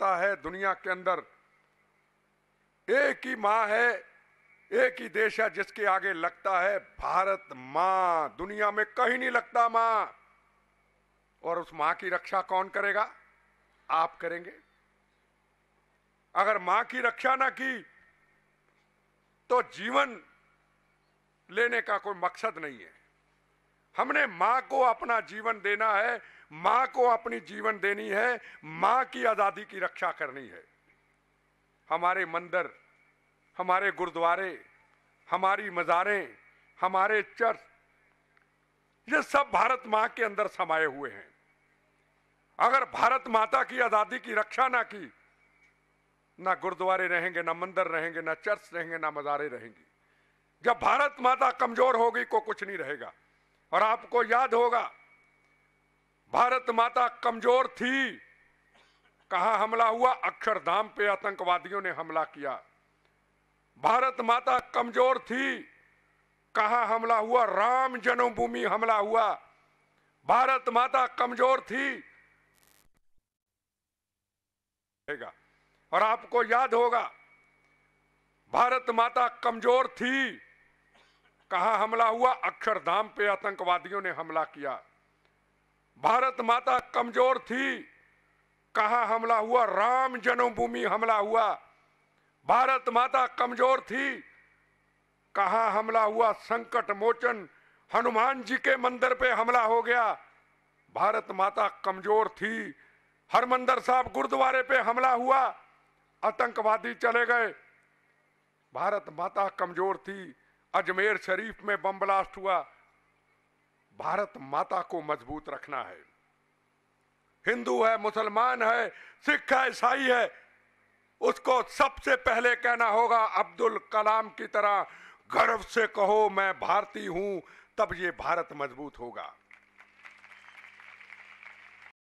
सत्ता है दुनिया के अंदर एक ही माँ है एक ही देश है जिसके आगे लगता है भारत माँ दुनिया में कहीं नहीं लगता माँ और उस माँ की रक्षा कौन करेगा आप करेंगे अगर माँ की रक्षा ना की तो जीवन लेने का कोई मकसद नहीं है हमने माँ को अपना जीवन देना है माँ को अपनी जीवन देनी है माँ की आज़ादी की रक्षा करनी है हमारे मंदिर हमारे गुरुद्वारे हमारी मज़ारें हमारे चर्च ये सब भारत माँ के अंदर समाये हुए हैं अगर भारत माता की आज़ादी की रक्षा ना की ना गुरुद्वारे रहेंगे ना मंदिर रहेंगे ना चर्च रहेंगे ना मज़ारे रहेंगे जब भारत माता कमज़ोर होगी को कुछ नहीं रहेगा और आपको याद होगा भारत माता कमजोर थी कहा हमला हुआ अक्षरधाम पे आतंकवादियों ने हमला किया भारत माता कमजोर थी कहा हमला हुआ राम जन्मभूमि हमला हुआ भारत माता कमजोर थी और आपको याद होगा भारत माता कमजोर थी कहा हमला हुआ अक्षरधाम पे आतंकवादियों ने हमला किया भारत माता कमजोर थी कहा हमला हुआ राम जन्मभूमि हमला हुआ भारत माता कमजोर थी कहा हमला हुआ संकट मोचन हनुमान जी के मंदिर पे हमला हो गया भारत माता कमजोर थी हरमंदर साहब गुरुद्वारे पे हमला हुआ आतंकवादी चले गए भारत माता कमजोर थी अजमेर शरीफ में बम ब्लास्ट हुआ भारत माता को मजबूत रखना है हिंदू है मुसलमान है सिख है ईसाई है उसको सबसे पहले कहना होगा अब्दुल कलाम की तरह गर्व से कहो मैं भारतीय हूं तब ये भारत मजबूत होगा